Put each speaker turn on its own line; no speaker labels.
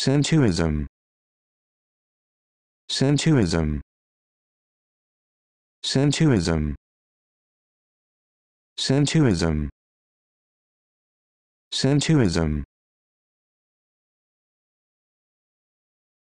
Santuism Santuism Santuism Santuism Santuism